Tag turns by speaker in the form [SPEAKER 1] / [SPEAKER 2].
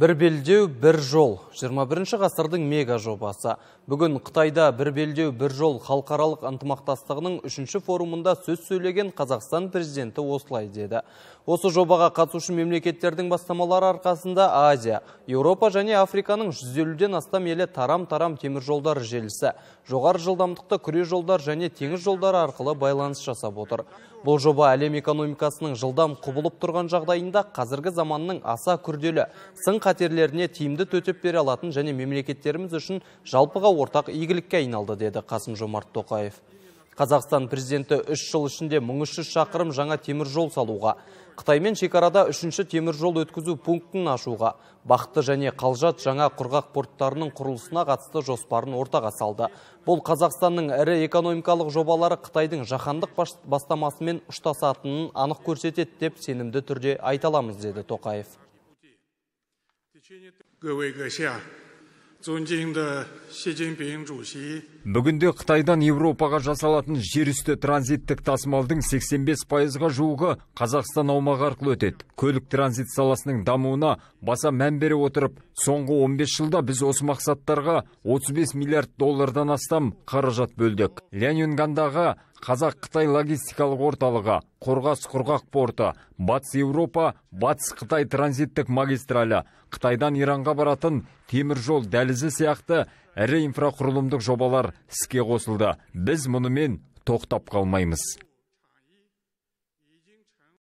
[SPEAKER 1] бір белдеу бір жол 21 ғасырдың мега жобасы бүгін қытайда бір белдеу бір жол халықаралық ынтымақтастығының үшінші форумында сөз сөйлеген қазақстан президенті осылай деді осы жобаға қатысушы мемлекеттердің бастамалары арқасында азия еуропа және африканың 150-ден астам елі тарам тарам темір жолдар желісі жоғар жылдамдықты күре жолдар және теңіз жолдары арқылы байланыс жасап отыр бұл жоба әлем экономикасының жылдам құбылып тұрған жағдайында қазіргі заманның аса күрделі сын қатерлеріне тиімді төтеп бере алатын және мемлекеттеріміз үшін жалпыға ортақ игілікке айналды деді қасым жомарт тоқаев Қазақстан президенті үш жыл ішінде 1300 шақырым жаңа темір жол салуға, Қытаймен шекарада үшінші темір жол өткізу пунктін ашуға, бақты және қалжат жаңа құрғақ порттарының құрылысына қатысты жоспарын ортаға салды. Бұл Қазақстанның ірі экономикалық жобалары Қытайдың жаһандық бастамасымен ұштасатынын анық көрсетеді деп сенімді түрде айта аламыз деді Тоқаев
[SPEAKER 2] бүгінде қытайдан еуропаға жасалатын жерүсті транзиттік тасымалдың 85 пайызға жуығы қазақстан аумағы арқылы өтеді көлік транзит саласының дамуына баса мән бере отырып соңғы 15 жылда біз осы мақсаттарға 35 миллиард доллардан астам қаражат бөлдік ляньюнгандағы қазақ қытай логистикалық орталығы қорғас құрғақ порты батыс еуропа батыс қытай транзиттік магистралі қытайдан иранға баратын темір жол дәлізі сияқты ірі инфрақұрылымдық жобалар іске қосылды біз мұнымен тоқтап қалмаймыз